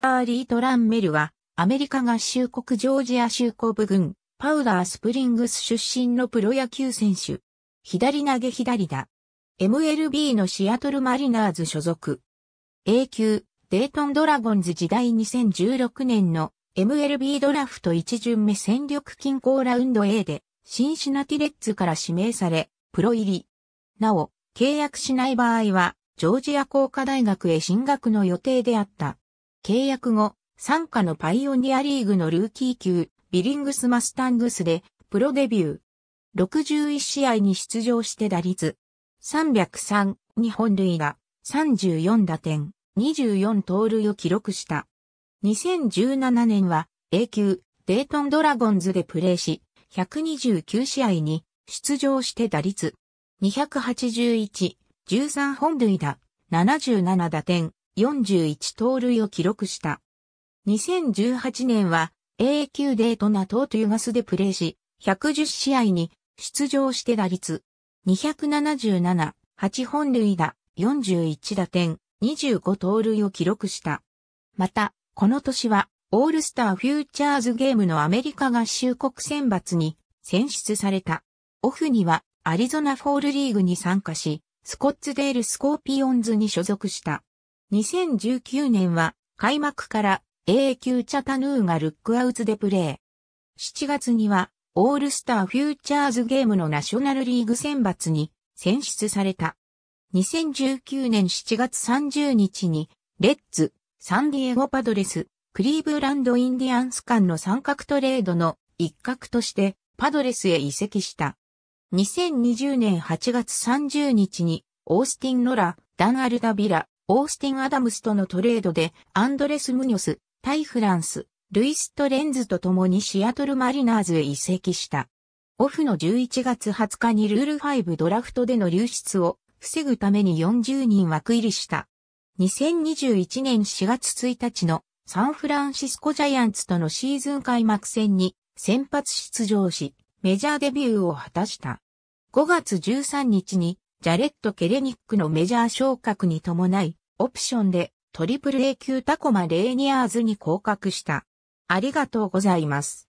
アーリートランメルは、アメリカ合衆国ジョージア州コブ軍、パウダースプリングス出身のプロ野球選手。左投げ左だ。MLB のシアトルマリナーズ所属。A 級、デイトンドラゴンズ時代2016年の MLB ドラフト1巡目戦力均衡ラウンド A で、シンシナティレッツから指名され、プロ入り。なお、契約しない場合は、ジョージア工科大学へ進学の予定であった。契約後、参加のパイオニアリーグのルーキー級、ビリングスマスタングスで、プロデビュー。61試合に出場して打率。303、日本塁打、34打点、24盗塁を記録した。2017年は、A 級、デートンドラゴンズでプレーし、129試合に出場して打率。281、13本塁打、77打点、41盗塁を記録した。2018年は A 級デートナトートうガスでプレーし、110試合に出場して打率277、8本塁打、41打点、25盗塁を記録した。また、この年は、オールスターフューチャーズゲームのアメリカ合衆国選抜に選出された。オフにはアリゾナフォールリーグに参加し、スコッツデールスコーピオンズに所属した。2019年は開幕から A 級チャタヌーがルックアウツでプレー。7月にはオールスターフューチャーズゲームのナショナルリーグ選抜に選出された。2019年7月30日にレッツ、サンディエゴパドレス、クリーブランドインディアンス間の三角トレードの一角としてパドレスへ移籍した。2020年8月30日にオースティン・ノラ、ダン・アルダビラ、オースティン・アダムスとのトレードで、アンドレス・ムニョス、タイ・フランス、ルイス・トレンズと共にシアトル・マリナーズへ移籍した。オフの11月20日にルール5ドラフトでの流出を防ぐために40人枠入りした。2021年4月1日のサンフランシスコジャイアンツとのシーズン開幕戦に先発出場し、メジャーデビューを果たした。5月13日にジャレット・ケレニックのメジャー昇格に伴い、オプションで、トリプル A 級タコマレーニアーズに降格した。ありがとうございます。